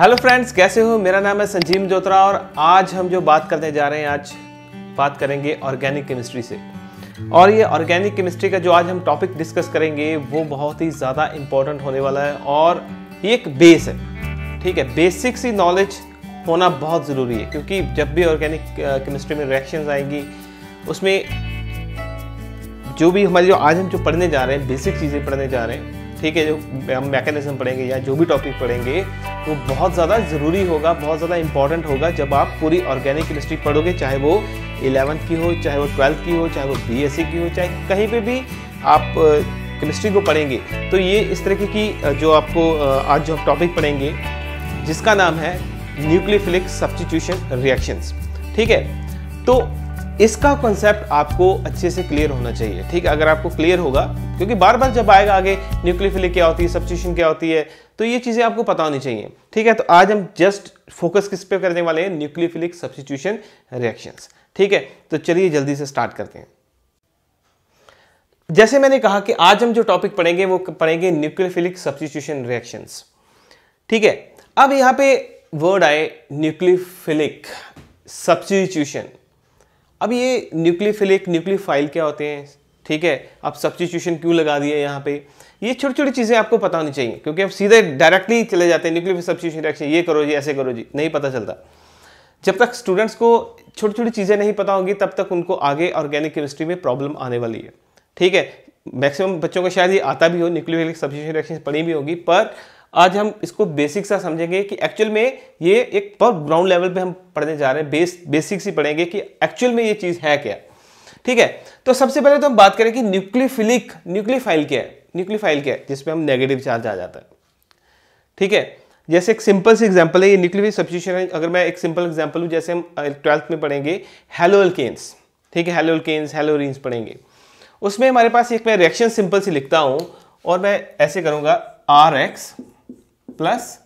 Hello friends कैसे हो मेरा नाम है संजीव जोत्रा और आज हम जो बात करने जा रहे हैं आज बात करेंगे ऑर्गेनिक केमिस्ट्री से और ये ऑर्गेनिक केमिस्ट्री का जो आज हम टॉपिक डिस्कस करेंगे वो बहुत ही ज़्यादा इम्पोर्टेंट होने वाला है और ये एक बेस है ठीक है बेसिक सी नॉलेज होना बहुत ज़रूरी है क्योंकि जब भी ऑर्गेनिक केमिस्ट्री में रिएक्शन आएंगी उसमें जो भी हमारे जो आज हम जो पढ़ने जा रहे हैं बेसिक चीज़ें पढ़ने जा रहे हैं ठीक है जो हम मैकेनिज्म पढ़ेंगे या जो भी टॉपिक पढ़ेंगे वो बहुत ज़्यादा ज़रूरी होगा बहुत ज़्यादा इंपॉर्टेंट होगा जब आप पूरी ऑर्गेनिक केमिस्ट्री पढ़ोगे चाहे वो इलेवंथ की हो चाहे वो ट्वेल्थ की हो चाहे वो बी की हो चाहे कहीं पर भी आप केमिस्ट्री को पढ़ेंगे तो ये इस तरीके की जो आपको आज जो आप टॉपिक पढ़ेंगे जिसका नाम है न्यूक्लियोफिलिक सब्सटीट्यूशन रिएक्शंस ठीक है तो इसका कॉन्सेप्ट आपको अच्छे से क्लियर होना चाहिए ठीक है अगर आपको क्लियर होगा क्योंकि बार बार जब आएगा आगे न्यूक्लियोफिलिक क्या होती है सब्सटीट्यूशन क्या होती है तो ये चीज़ें आपको पता होनी चाहिए ठीक है तो आज हम जस्ट फोकस किस पे करने वाले हैं न्यूक्लियोफिलिक सब्सिट्यूशन रिएक्शंस ठीक है तो चलिए जल्दी से स्टार्ट करते हैं जैसे मैंने कहा कि आज हम जो टॉपिक पढ़ेंगे वो पढ़ेंगे न्यूक्लियोफिलिक सब्सिट्यूशन रिएक्शंस ठीक है अब यहाँ पे वर्ड आए न्यूक्लियोफिलिक सब्सिट्यूशन अब ये न्यूक्लियोफिलिक न्यूक्लियोफाइल क्या होते हैं ठीक है आप सब्सटीट्यूशन क्यों लगा दिए यहाँ पे ये छोटी छोटी चीज़ें आपको पता होनी चाहिए क्योंकि आप सीधे डायरेक्टली चले जाते हैं न्यूक्लियर सब्सटीट्यूशन रिएक्शन ये करो जी ऐसे करो जी नहीं पता चलता जब तक स्टूडेंट्स को छोटी छोटी चीज़ें नहीं पता होंगी तब तक उनको आगे ऑर्गेनिक केमिस्ट्री में प्रॉब्लम आने वाली है ठीक है मैक्सिमम बच्चों को शायद ये आता भी हो न्यूक्लियर सब्सटीट्यूशन रिएक्शन पढ़ी भी होगी पर आज हम इसको बेसिक सा समझेंगे कि एक्चुअल में ये एक पर ग्राउंड लेवल पे हम पढ़ने जा रहे हैं बेस बेसिक सी पढ़ेंगे कि एक्चुअल में ये चीज़ है क्या ठीक है तो सबसे पहले तो हम बात करें कि न्यूक्लियोफिलिक न्यूक्लियोफाइल क्या है न्यूक्लियोफाइल क्या है जिसमें हम नेगेटिव चार्ज आ जाता है ठीक है जैसे एक सिंपल सी एग्जांपल है ये न्यूक्लियर सब्सिट्यूशन अगर मैं एक सिंपल एग्जांपल हूँ जैसे हम ट्वेल्थ में पढ़ेंगे हेलो एल्केन्स ठीक है हेलो एल्केन्स हेलो पढ़ेंगे उसमें हमारे पास एक मैं रिएक्शन सिंपल से लिखता हूँ और मैं ऐसे करूँगा R X plus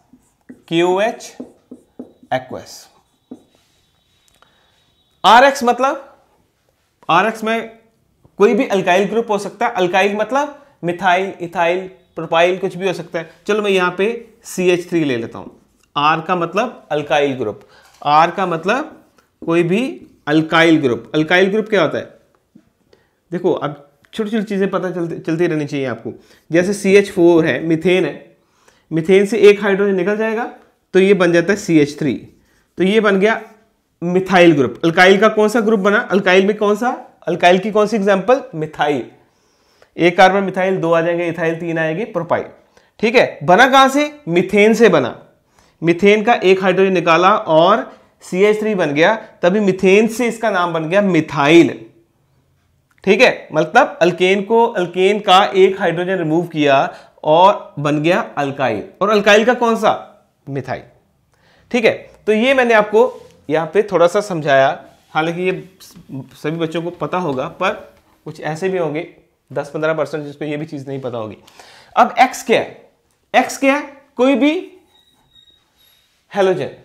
Q H aqueous R X मतलब आर में कोई भी अल्काइल ग्रुप हो सकता है अल्काइल मतलब मिथाइल इथाइल प्रोपाइल कुछ भी हो सकता है चलो मैं यहाँ पे सी एच थ्री ले लेता हूँ आर का मतलब अल्काइल ग्रुप आर का मतलब कोई भी अल्काइल ग्रुप अल्काइल ग्रुप क्या होता है देखो अब छोटी छोटी चीज़ें पता चलती चलती रहनी चाहिए आपको जैसे सी एच फोर है मिथेन है मिथेन से एक हाइड्रोजन निकल जाएगा तो ये बन जाता है सी एच थ्री तो ये बन गया मिथाइल ग्रुप अल्काइल का कौन सा ग्रुप बना अल्काइल में कौन सा अल्काइल की कौन सी एग्जाम्पल मिथाइल एक कार्बन मिथाइल दो आ जाएंगे इथाइल तीन आएगी प्रोपाइल ठीक है बना कहां से मिथेन से बना मिथेन का एक हाइड्रोजन निकाला और सी एच थ्री बन गया तभी मिथेन से इसका नाम बन गया मिथाइल ठीक है मतलब अल्केन को अल्केन का एक हाइड्रोजन रिमूव किया और बन गया अल्काइल और अल्काइल का कौन सा मिथाइल ठीक है तो ये मैंने आपको यहाँ पे थोड़ा सा समझाया हालांकि ये सभी बच्चों को पता होगा पर कुछ ऐसे भी होंगे दस पंद्रह परसेंट जिसको ये भी चीज़ नहीं पता होगी अब एक्स क्या है एक्स क्या है कोई भी हेलोजन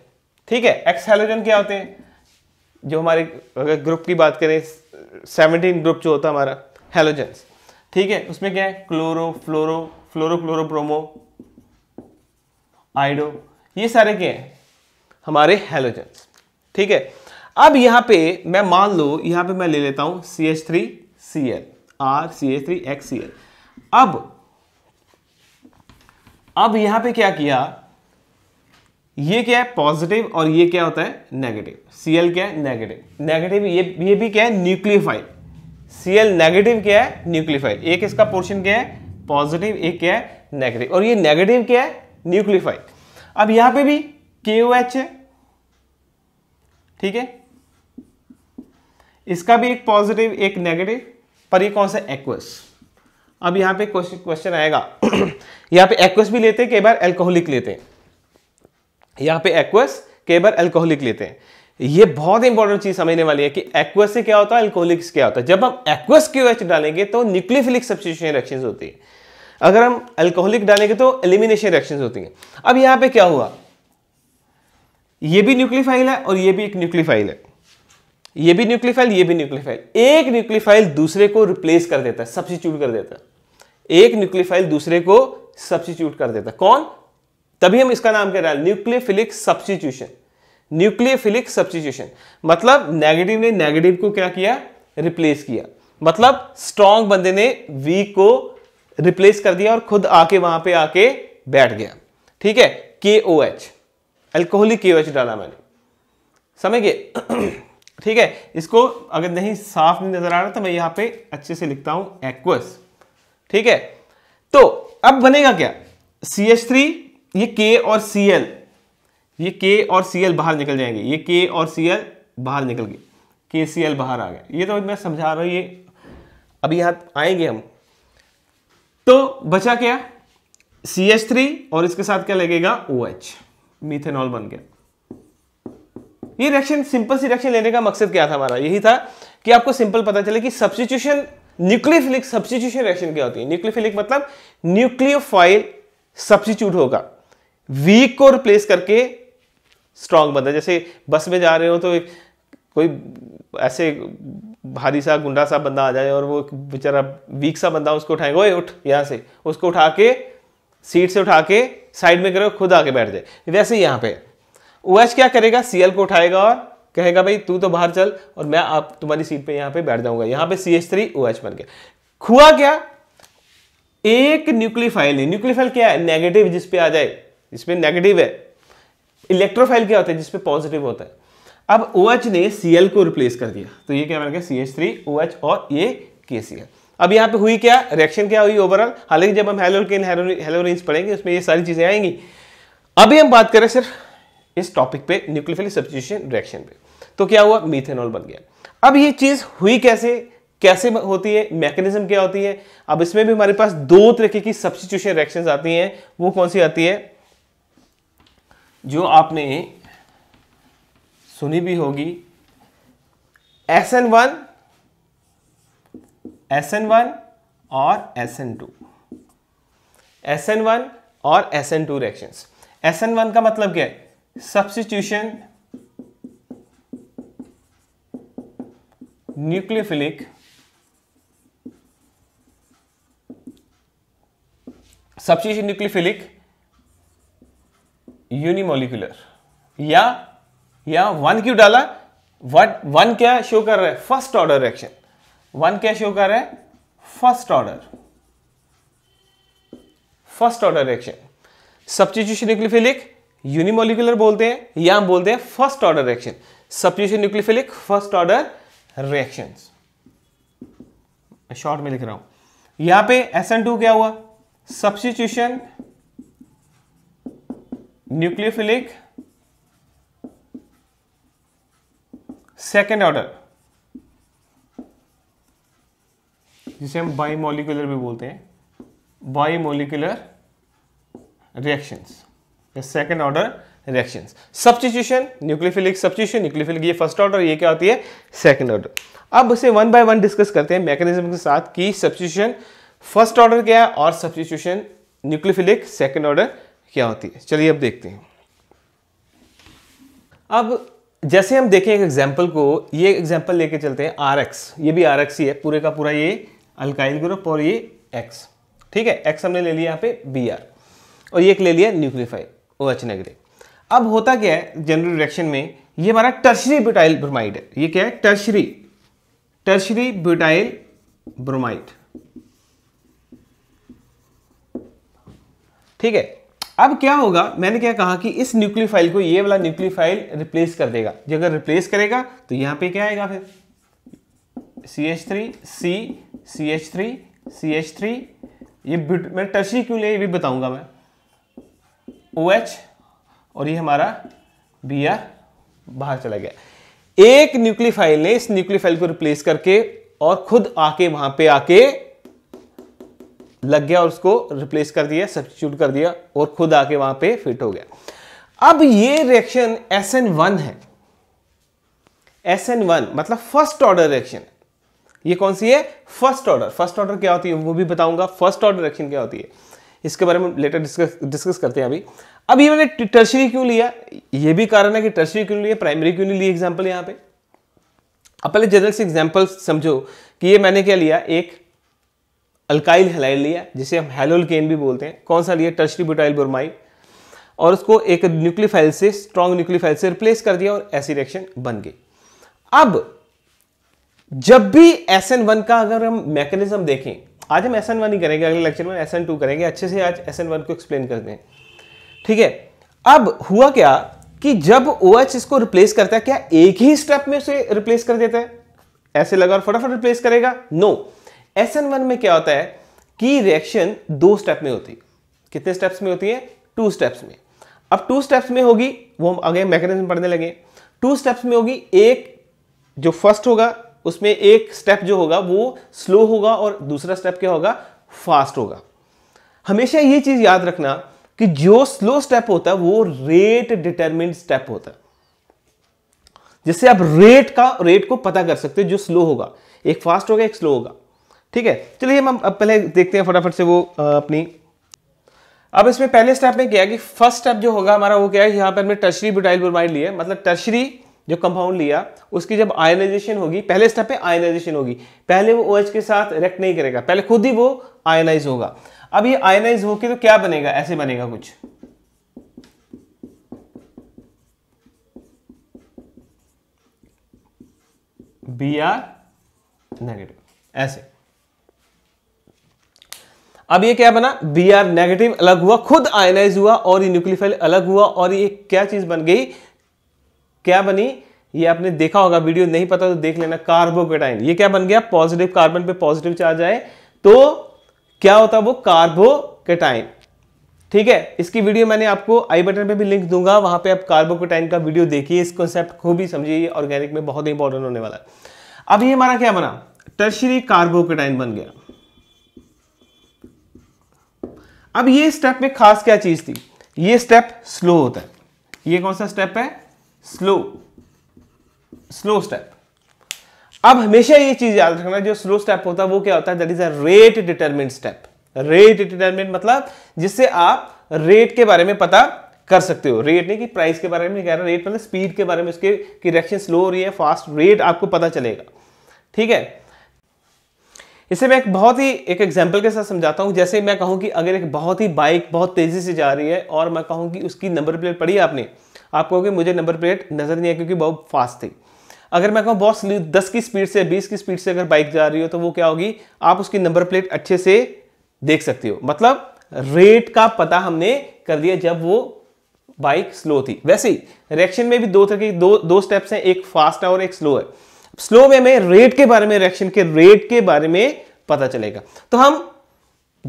ठीक है एक्स हेलोजन क्या होते हैं जो हमारे अगर ग्रुप की बात करें सेवनटीन ग्रुप जो होता है हमारा हेलोजेंस ठीक है उसमें क्या है chloro fluoro fluoro chloro bromo iodo ये सारे क्या हैं हमारे हेलोजेंस ठीक है अब यहां पे मैं मान लो यहां पे मैं ले लेता हूं C H three C L R C H three X C L अब अब यहां पे क्या किया ये क्या है पॉजिटिव और ये क्या होता है नेगेटिव सी एल क्या है नेगेटिव नेगेटिव ये ये भी क्या है न्यूक्लियोफाइल सी एल नेगेटिव क्या है न्यूक्लियोफाइल एक इसका पोर्शन क्या है पॉजिटिव एक क्या है नेगेटिव और ये नेगेटिव क्या है न्यूक्लियोफाइल अब यहां पे भी के है ठीक है इसका भी एक पॉजिटिव एक नेगेटिव पर ये कौन सा एक्वस अब यहां पे क्वेश्चन आएगा यहां पे एक्वस भी लेते हैं कई बार एल्कोहलिक लेते हैं यहां पे एक्वस कई बार एल्कोहलिक लेते हैं ये बहुत इंपॉर्टेंट चीज समझने वाली है कि एक्वस से क्या होता है एल्कोहलिक से क्या होता है जब हम एक्वस क्यू एच डालेंगे तो न्यूक्लियोफिलिक सब्सिट्यूशन रिएक्शन होती है अगर हम एल्कोहलिक डालेंगे तो एलिमिनेशन रिएक्शन होती है अब यहाँ पे क्या हुआ ये भी न्यूक्लियोफाइल है और ये भी एक न्यूक्लियोफाइल है ये भी न्यूक्लियोफाइल ये भी न्यूक्लियोफाइल एक न्यूक्लियोफाइल दूसरे को रिप्लेस कर देता है सब्सिट्यूट कर देता है एक न्यूक्लियोफाइल दूसरे को सब्सिट्यूट कर देता है कौन तभी हम इसका नाम कह रहे हैं न्यूक्लियोफिलिक सब्सिट्यूशन न्यूक्लियोफिलिक सब्सिट्यूशन मतलब नेगेटिव ने नेगेटिव को क्या किया रिप्लेस किया मतलब स्ट्रॉन्ग बंदे ने वीक को रिप्लेस कर दिया और खुद आके वहां पे आके बैठ गया ठीक है के ओ एच अल्कोहलिक के डाला मैंने समझ गए ठीक है इसको अगर नहीं साफ नहीं नजर आ रहा तो मैं यहाँ पे अच्छे से लिखता हूं एक्वस ठीक है तो अब बनेगा क्या सी एच थ्री ये के और सी एल ये के और सी एल बाहर निकल जाएंगे ये के और सी एल बाहर निकल गए के सी एल बाहर आ गए ये तो मैं समझा रहा हूँ ये अभी यहाँ आएंगे हम तो बचा क्या सी एच थ्री और इसके साथ क्या लगेगा ओ OH. एच मीथेनॉल बन गया ये रिएक्शन सिंपल सी रिएक्शन लेने का मकसद क्या था हमारा यही था कि आपको सिंपल पता चले कि सब्सिट्यूशन न्यूक्लियोफिलिक सब्सिट्यूशन रिएक्शन क्या होती है न्यूक्लियोफिलिक मतलब न्यूक्लियोफाइल सब्सिट्यूट होगा वीक को रिप्लेस करके स्ट्रांग बनता है जैसे बस में जा रहे हो तो कोई ऐसे भारी सा गुंडा सा बंदा आ जाए और वो बेचारा वीक सा बंदा उसको उठाएंगे ओए उठ यहाँ से उसको उठा के सीट से उठा के साइड में करो खुद आके बैठ जाए वैसे ही यहाँ पे ओ एच क्या करेगा सी को उठाएगा और कहेगा भाई तू तो बाहर चल और मैं आप तुम्हारी सीट पे यहाँ पे बैठ जाऊंगा यहाँ पे C H three O H बन गया हुआ क्या एक न्यूक्लियोफाइल नहीं न्यूक्लियोफाइल क्या है नेगेटिव जिसपे आ जाए जिसपे नेगेटिव है इलेक्ट्रोफाइल क्या होता है जिसपे पॉजिटिव होता है अब ओ OH ने सी को रिप्लेस कर दिया तो ये क्या बन गया C H three O H और ये के सी एल अब यहाँ पे हुई क्या रिएक्शन क्या हुई ओवरऑल हालांकि जब हम हेलोकेन हेलोरेंस पढ़ेंगे उसमें ये सारी चीज़ें आएंगी अभी हम बात करें सिर्फ इस टॉपिक पे न्यूक्लियोफिलिक सब्सिट्यूशन रिएक्शन पे तो क्या हुआ मीथेनॉल बन गया अब ये चीज़ हुई कैसे कैसे होती है मैकेनिज्म क्या होती है अब इसमें भी हमारे पास दो तरीके की सब्सिट्यूशन रिएक्शन आती हैं वो कौन सी आती है जो आपने सुनी भी होगी S N one S N one और S N two S N one और S N two reactions S N one का मतलब क्या है substitution nucleophilic substitution nucleophilic unimolecular या या वन क्यों डाला वन क्या शो कर रहा है फर्स्ट ऑर्डर रिएक्शन वन क्या शो कर रहा है first order first order reaction substitution nucleophilic unimolecular बोलते हैं या हम बोलते हैं first order reaction substitution nucleophilic first order reactions short में लिख रहा हूं यहां पे SN2 क्या हुआ सब्सटीट्यूशन न्यूक्लियोफिलिक सेकेंड ऑर्डर जिसे हम बाई मोलिकुलर भी बोलते हैं bimolecular reactions second order reactions substitution nucleophilic substitution nucleophilic ये फर्स्ट ऑर्डर ये क्या होती है सेकेंड ऑर्डर अब उसे वन बाय वन डिस्कस करते हैं मैकेनिज्म के साथ कि सब्सटीट्यूशन फर्स्ट ऑर्डर क्या है और सब्सटीट्यूशन न्यूक्लियोफिलिक सेकेंड ऑर्डर क्या होती है चलिए अब देखते हैं अब जैसे हम देखें एक एग्जाम्पल को ये एग्जाम्पल लेके चलते हैं आर ये भी आर ही है पूरे का पूरा ये अल्काइल ग्रुप और ये एक्स ठीक है एक्स हमने ले लिया यहाँ पे बी आर और ये एक ले लिया न्यूक्लियोफाइल ओ एच नेगेटिव अब होता क्या है जनरल रिएक्शन में ये हमारा टर्शरी ब्यूटाइल ब्रोमाइड है ये क्या है टर्शरी टर्शरी ब्यूटाइल ब्रोमाइड ठीक है अब क्या होगा मैंने क्या कहा कि इस न्यूक्लियोफाइल को ये वाला न्यूक्लियोफाइल रिप्लेस कर देगा जो अगर रिप्लेस करेगा तो यहां पे क्या आएगा फिर C H three C C H three C H three ये मैं टर्शी क्यों लिया ये भी बताऊंगा मैं ओ एच और ये हमारा बी आर बाहर चला गया एक न्यूक्लियोफाइल ने इस न्यूक्लियोफाइल को रिप्लेस करके और खुद आके वहां पे आके लग गया और उसको रिप्लेस कर दिया सब्सिट्यूट कर दिया और खुद आके वहां पे फिट हो गया अब ये रिएक्शन एस एन वन है एस एन वन मतलब फर्स्ट ऑर्डर रिएक्शन ये कौन सी है फर्स्ट ऑर्डर फर्स्ट ऑर्डर क्या होती है वो भी बताऊंगा फर्स्ट ऑर्डर एक्शन क्या होती है इसके बारे में लेटर डिस्कस डिस्कस करते हैं अभी अब ये मैंने टर्शरी क्यों लिया ये भी कारण है कि टर्शरी क्यों लिया प्राइमरी क्यों नहीं लिया एग्जाम्पल यहाँ पे अब पहले जनरल से एग्जाम्पल समझो कि ये मैंने क्या लिया एक अल्काइल हेलाइड लिया जिसे हम हेलोल केन भी बोलते हैं कौन सा लिया टर्शरी बुटाइल बुरमाइड और उसको एक न्यूक्लियोफाइल से स्ट्रॉन्ग न्यूक्लियोफाइल से रिप्लेस कर दिया और ऐसी रिएक्शन बन गई अब जब भी एस एन वन का अगर हम मैकेनिज्म देखें आज हम एस एन वन ही करेंगे अगले लेक्चर में एस एन टू करेंगे अच्छे से आज एस एन वन को एक्सप्लेन कर दें ठीक है अब हुआ क्या कि जब ओ OH इसको रिप्लेस करता है क्या एक ही स्टेप में उसे रिप्लेस कर देता है ऐसे लगा और फटाफट रिप्लेस करेगा नो एस एन वन में क्या होता है कि रिएक्शन दो स्टेप में होती है कितने स्टेप्स में होती है टू स्टेप्स में अब टू स्टेप्स में होगी वो हम आगे मैकेनिज्म पढ़ने लगे टू स्टेप्स में होगी एक जो फर्स्ट होगा उसमें एक स्टेप जो होगा वो स्लो होगा और दूसरा स्टेप क्या होगा फास्ट होगा हमेशा ये चीज़ याद रखना कि जो स्लो स्टेप होता है वो रेट डिटरमिन स्टेप होता है जिससे आप रेट का रेट को पता कर सकते हैं जो स्लो होगा एक फास्ट होगा एक स्लो होगा ठीक है चलिए हम अब पहले देखते हैं फटाफट से वो अपनी अब इसमें पहले स्टेप में क्या है कि फर्स्ट स्टेप जो होगा हमारा वो क्या है यहां पर हमने टर्शरी ब्यूटाइल ब्रोमाइड लिया मतलब टर्शरी जो कंपाउंड लिया उसकी जब आयनाइजेशन होगी पहले स्टेप पे आयनाइजेशन होगी पहले वो OH के साथ रिएक्ट नहीं करेगा पहले खुद ही वो आयनाइज होगा अब ये आयनाइज होके तो क्या बनेगा ऐसे बनेगा कुछ बी आर नेगेटिव ऐसे अब ये क्या बना बी आर नेगेटिव अलग हुआ खुद आयनाइज हुआ और ये न्यूक्लियोफाइल अलग हुआ और ये क्या चीज बन गई क्या बनी ये आपने देखा होगा वीडियो नहीं पता तो देख लेना कार्बोकेटाइन ये क्या बन गया पॉजिटिव कार्बन पे पॉजिटिव चार्ज आए तो क्या होता है वो कार्बोकेटाइन ठीक है इसकी वीडियो मैंने आपको आई बटन पे भी लिंक दूंगा वहां पे आप कार्बोकेटाइन का वीडियो देखिए इस कॉन्सेप्ट को भी समझिए ऑर्गेनिक में बहुत इंपॉर्टेंट होने वाला अब ये हमारा क्या बना टर्शरी कार्बोकेटाइन बन गया अब ये स्टेप में खास क्या चीज थी ये स्टेप स्लो होता है ये कौन सा स्टेप है स्लो स्लो स्टेप अब हमेशा ये चीज याद रखना जो स्लो स्टेप होता है वो क्या होता है that is a rate determining step rate determining मतलब जिससे आप रेट के बारे में पता कर सकते हो रेट नहीं कि प्राइस के बारे में कह रहा रेट मतलब स्पीड के बारे में उसके कि रिएक्शन स्लो हो रही है फास्ट रेट आपको पता चलेगा ठीक है इसे मैं एक बहुत ही एक एग्जाम्पल के साथ समझाता हूँ जैसे मैं कहूँ कि अगर एक बहुत ही बाइक बहुत तेज़ी से जा रही है और मैं कहूँ कि उसकी नंबर प्लेट पड़ी आपने आप कहोगे मुझे नंबर प्लेट नज़र नहीं है क्योंकि बहुत फास्ट थी अगर मैं कहूँ बहुत दस की स्पीड से बीस की स्पीड से अगर बाइक जा रही हो तो वो क्या होगी आप उसकी नंबर प्लेट अच्छे से देख सकते हो मतलब रेट का पता हमने कर दिया जब वो बाइक स्लो थी वैसे ही रिएक्शन में भी दो तरह के दो दो स्टेप्स हैं एक फास्ट है और एक स्लो है स्लो में हमें रेट के बारे में रिएक्शन के रेट के बारे में पता चलेगा तो हम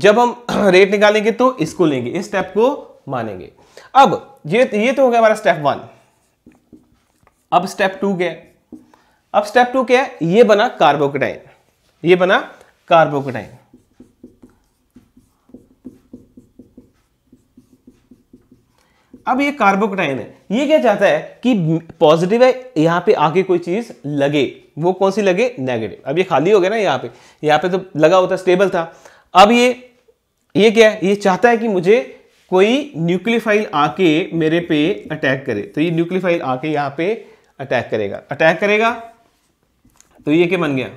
जब हम रेट निकालेंगे तो इसको लेंगे इस स्टेप को मानेंगे अब ये तो, ये तो हो गया हमारा स्टेप वन अब स्टेप टू क्या है अब स्टेप टू क्या है ये बना कार्बोकेटाइन ये बना कार्बोकेटाइन अब ये कार्बोकेटाइन है ये क्या चाहता है कि पॉजिटिव है यहां पे आगे कोई चीज लगे वो कौन सी लगे नेगेटिव अब ये खाली हो गया ना यहां पे यहां पे तो लगा होता स्टेबल था अब ये ये क्या है ये चाहता है कि मुझे कोई न्यूक्लियोफाइल आके मेरे पे अटैक करे तो ये न्यूक्लियोफाइल आके यहाँ पे अटैक करेगा अटैक करेगा तो ये क्या बन गया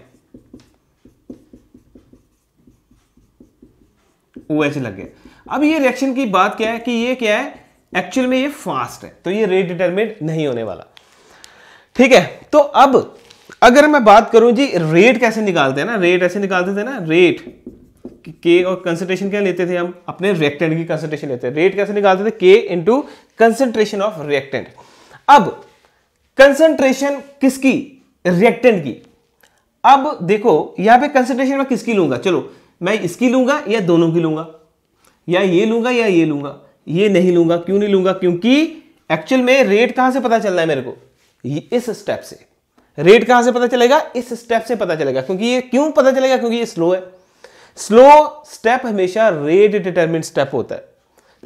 वो ऐसे लग गया अब ये रिएक्शन की बात क्या है कि ये क्या है एक्चुअल में ये फास्ट है तो ये रेट डिटरमिनेट नहीं होने वाला ठीक है तो अब अगर मैं बात करूं जी रेट कैसे निकालते हैं ना रेट ऐसे निकालते थे ना रेट के और कंसेंट्रेशन क्या लेते थे हम अपने रिएक्टेंट की कंसेंट्रेशन लेते थे रेट कैसे निकालते थे के इंटू कंसेंट्रेशन ऑफ रिएक्टेंट अब कंसेंट्रेशन किसकी रिएक्टेंट की अब देखो यहां पे कंसेंट्रेशन मैं किसकी लूंगा चलो मैं इसकी लूंगा या दोनों की लूंगा या ये लूंगा या ये लूंगा ये नहीं लूंगा क्यों नहीं लूंगा क्योंकि एक्चुअल में रेट कहां से पता चल रहा है मेरे को इस स्टेप से रेट कहां से पता चलेगा इस स्टेप से पता चलेगा क्योंकि ये क्यों पता चलेगा क्योंकि ये स्लो है स्लो स्टेप हमेशा रेट डिटरमिन स्टेप होता है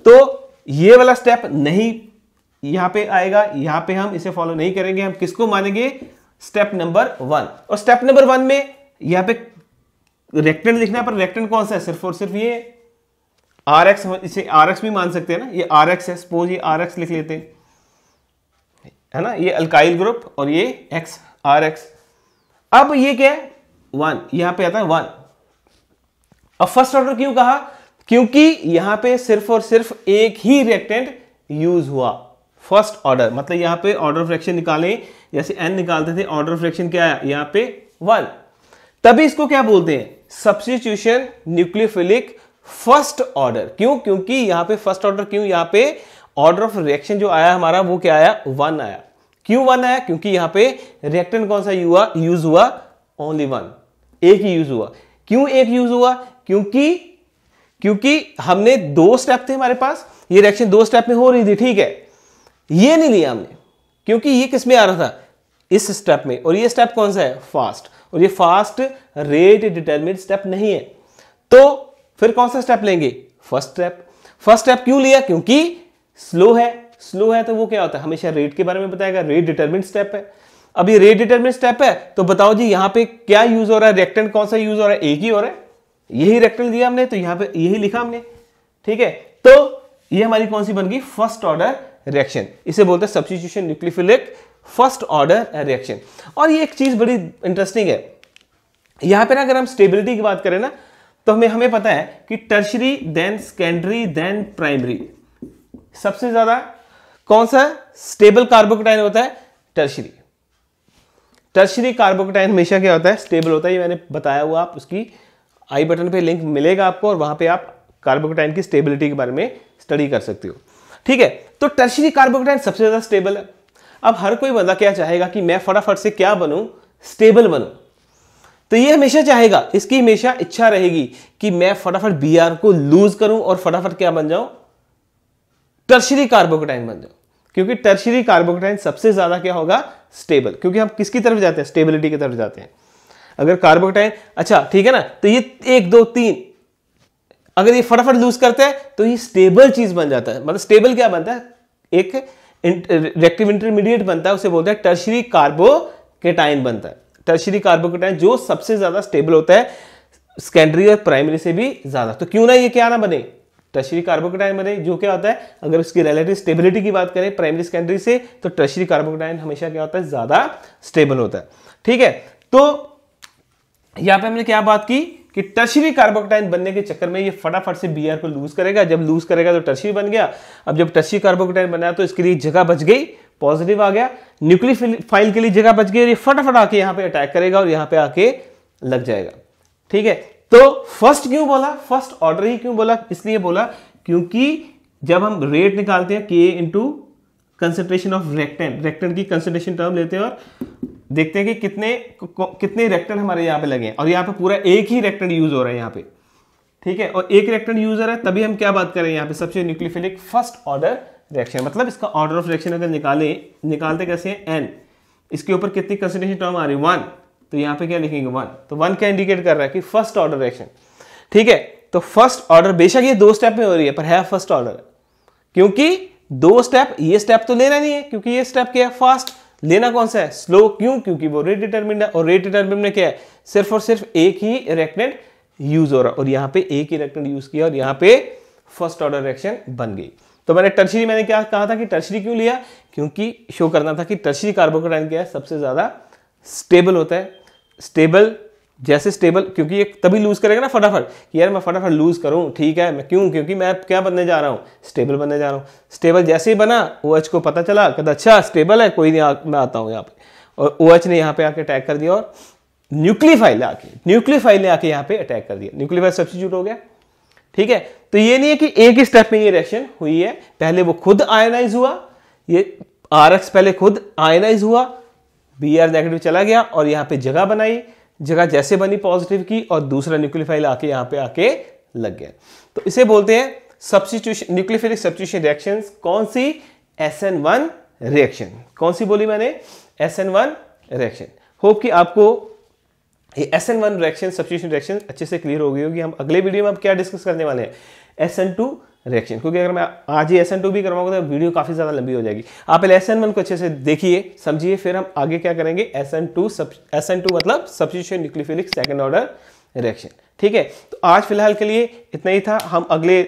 तो ये वाला स्टेप नहीं यहां पे आएगा यहां पे हम इसे फॉलो नहीं करेंगे हम किसको मानेंगे स्टेप नंबर वन और स्टेप नंबर वन में यहां पे रेक्टेंट लिखना है पर रेक्टेंट कौन सा है सिर्फ और सिर्फ ये आर एक्स इसे आर एक्स भी मान सकते हैं ना ये आर एक्स है सपोज ये आर एक्स लिख लेते हैं है ना ये अल्काइल ग्रुप और ये एक्स आर एक्स अब ये क्या है वन यहां पर आता है वन अब फर्स्ट ऑर्डर क्यों कहा क्योंकि यहां पे सिर्फ और सिर्फ एक ही रिएक्टेंट यूज हुआ फर्स्ट ऑर्डर मतलब यहां पे ऑर्डर रिएक्शन निकाले जैसे एन निकालते थे ऑर्डर रिएक्शन क्या आया यहां पे वन तभी इसको क्या बोलते हैं सब्सिट्यूशन न्यूक्लियोफिलिक फर्स्ट ऑर्डर क्यों क्योंकि यहां पे फर्स्ट ऑर्डर क्यों यहां पे ऑर्डर ऑफ रिएक्शन जो आया हमारा वो क्या आया वन आया क्यों वन आया क्योंकि यहां पे रिएक्टेंट कौन सा हुआ यूज हुआ ओनली वन एक ही यूज हुआ क्यों एक यूज हुआ क्योंकि क्योंकि हमने दो स्टेप थे हमारे पास ये रिएक्शन दो स्टेप में हो रही थी ठीक है ये नहीं लिया हमने क्योंकि ये किस में आ रहा था इस स्टेप में और ये स्टेप कौन सा है फास्ट और ये फास्ट रेट डिटर्मिन स्टेप नहीं है तो फिर कौन सा स्टेप लेंगे फर्स्ट स्टेप फर्स्ट स्टेप क्यों लिया क्योंकि स्लो है स्लो है तो वो क्या होता है हमेशा रेट के बारे में बताएगा रेट डिटर्मिन स्टेप है अब ये रेट डिटर्मिन स्टेप है तो बताओ जी यहां पे क्या यूज हो रहा है रिएक्टेंट कौन सा यूज हो रहा है एक ही हो रहा है यही रेक्टल दिया हमने तो यहां पे यही लिखा हमने ठीक है तो ये हमारी कौन सी बन गई फर्स्ट ऑर्डर रिएक्शन इसे बोलते हैं substitution nucleophilic first order reaction और ये एक चीज बड़ी इंटरेस्टिंग है यहां पर ना अगर हम स्टेबिलिटी की बात करें ना तो हमें हमें पता है कि tertiary then secondary then primary सबसे ज्यादा कौन सा स्टेबल कार्बोकेटाइन होता है टर्शरी टर्शरी कार्बोकेटाइन हमेशा क्या होता है स्टेबल होता है ये मैंने बताया हुआ आप उसकी आई बटन पे लिंक मिलेगा आपको और वहां पे आप कार्बोकेटाइन की स्टेबिलिटी के बारे में स्टडी कर सकते हो ठीक है तो टर्शरी कार्बोकेटाइन सबसे ज़्यादा स्टेबल है अब हर कोई बंदा क्या चाहेगा कि मैं फटाफट से क्या बनू स्टेबल बनू तो ये हमेशा चाहेगा इसकी हमेशा इच्छा रहेगी कि मैं फटाफट बी को लूज करूं और फटाफट क्या बन जाऊं टर्शरी कार्बोकेटाइन बन जाऊं क्योंकि टर्शरी कार्बोकोटाइन सबसे ज्यादा क्या होगा स्टेबल क्योंकि हम किसकी तरफ जाते हैं स्टेबिलिटी की तरफ जाते हैं अगर कार्बोकटाइन अच्छा ठीक है ना तो ये एक दो तीन अगर ये फटाफट लूज करता है तो ये स्टेबल चीज बन जाता है मतलब स्टेबल क्या बनता है एक रिएक्टिव इंटरमीडिएट बनता है उसे बोलते हैं टर्शरी कार्बोकेटाइन बनता है टर्शरी कार्बोकेटाइन जो सबसे ज्यादा स्टेबल होता है सेकेंडरी और प्राइमरी से भी ज्यादा तो क्यों ना ये क्या ना बने टर्शरी कार्बोकेटाइन बने जो क्या होता है अगर उसकी रिलेटिव स्टेबिलिटी की बात करें प्राइमरी सेकेंडरी से तो टर्शरी कार्बोकेटाइन हमेशा क्या होता है ज्यादा स्टेबल होता है ठीक है तो यहाँ पे हमने क्या बात की कि टर्शरी कार्बोकटाइन बनने के चक्कर में ये फटाफट से बी को लूज करेगा जब लूज करेगा तो टर्शरी बन गया अब जब टर्शरी कार्बोकटाइन बनाया तो इसके लिए जगह बच गई पॉजिटिव आ गया न्यूक्लियोफाइल के लिए जगह बच गई और ये फटाफट आके यहां पे अटैक करेगा और यहां पे आके लग जाएगा ठीक है तो फर्स्ट क्यों बोला फर्स्ट ऑर्डर ही क्यों बोला इसलिए बोला क्योंकि जब हम रेट निकालते हैं के into concentration of reactant reactant की कंसेंट्रेशन टर्म लेते हैं और देखते हैं कि कितने कितने रेक्टेंट हमारे यहाँ पे लगे हैं और यहाँ पे पूरा एक ही रेक्टेंट यूज हो रहा है यहाँ पे ठीक है और एक रेक्टेंट रहा है तभी हम क्या बात करें यहाँ पे सबसे न्यूक्लियोफिलिक फर्स्ट ऑर्डर रिएक्शन मतलब इसका ऑर्डर ऑफ रिएक्शन अगर निकाले निकालते कैसे हैं एन इसके ऊपर कितनी कंसेंट्रेशन टर्म आ रही है वन तो यहाँ पे क्या लिखेंगे वन तो वन क्या इंडिकेट कर रहा है कि फर्स्ट ऑर्डर रिएक्शन ठीक है तो फर्स्ट ऑर्डर बेशक ये दो स्टेप में हो रही है पर है फर्स्ट ऑर्डर क्योंकि दो स्टेप ये स्टेप तो लेना नहीं है क्योंकि ये स्टेप क्या है फास्ट लेना कौन सा है स्लो क्यों क्योंकि वो रेट डिटर्मिंड है और रेट डिटर्मिंड क्या है सिर्फ और सिर्फ एक ही इरेक्टेंट यूज हो रहा और यहां पे एक ही इरेक्टेंट यूज किया और यहां पे फर्स्ट ऑर्डर रिएक्शन बन गई तो मैंने टर्शरी मैंने क्या कहा था कि टर्शरी क्यों लिया क्योंकि शो करना था कि टर्शरी कार्बोक्राइन क्या है सबसे ज़्यादा स्टेबल होता है स्टेबल जैसे स्टेबल क्योंकि ये तभी लूज़ करेगा ना फटाफट कि यार मैं फटाफट लूज़ करूं ठीक है मैं क्यों क्योंकि मैं क्या बनने जा रहा हूं स्टेबल बनने जा रहा हूं स्टेबल जैसे ही बना ओ OH को पता चला कहता अच्छा स्टेबल है कोई नहीं मैं आता हूं यहाँ पे और ओ OH ने यहाँ पे आके अटैक कर दिया और न्यूक्लीफाइल आके न्यूक्लीफाइल ने आके यहाँ पे अटैक कर दिया न्यूक्लीफाइल सब्सिट्यूट हो गया ठीक है तो ये नहीं है कि एक ही स्टेप में ये रिएक्शन हुई है पहले वो खुद आयनाइज हुआ ये आर पहले खुद आयनाइज हुआ बी आर नेगेटिव चला गया और यहाँ पे जगह बनाई जगह जैसे बनी पॉजिटिव की और दूसरा न्यूक्लियोफाइल आके यहां पे आके लग गया तो इसे बोलते हैं सब्सिट्यूशन न्यूक्लियोफिलिक सब्सिट्यूशन रिएक्शन कौन सी एस एन वन रिएक्शन कौन सी बोली मैंने S N one reaction hope कि आपको ये S N one reaction substitution reaction अच्छे से क्लियर हो गई होगी हम अगले वीडियो में अब क्या डिस्कस करने वाले हैं एस एन टू रिएक्शन क्योंकि अगर मैं आज ही एस एन टू भी करवाऊंगा तो वीडियो काफ़ी ज़्यादा लंबी हो जाएगी आप पहले एस एन वन को अच्छे से देखिए समझिए फिर हम आगे क्या करेंगे S N two S N two मतलब substitution nucleophilic second order reaction ठीक है तो आज फिलहाल के लिए इतना ही था हम अगले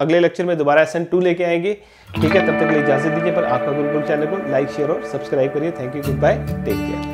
अगले लेक्चर में दोबारा एस एन टू लेके आएंगे ठीक है तब तक के लिए इजाजत दीजिए पर आपका गुरुकुल चैनल को लाइक शेयर और सब्सक्राइब करिए thank you goodbye take care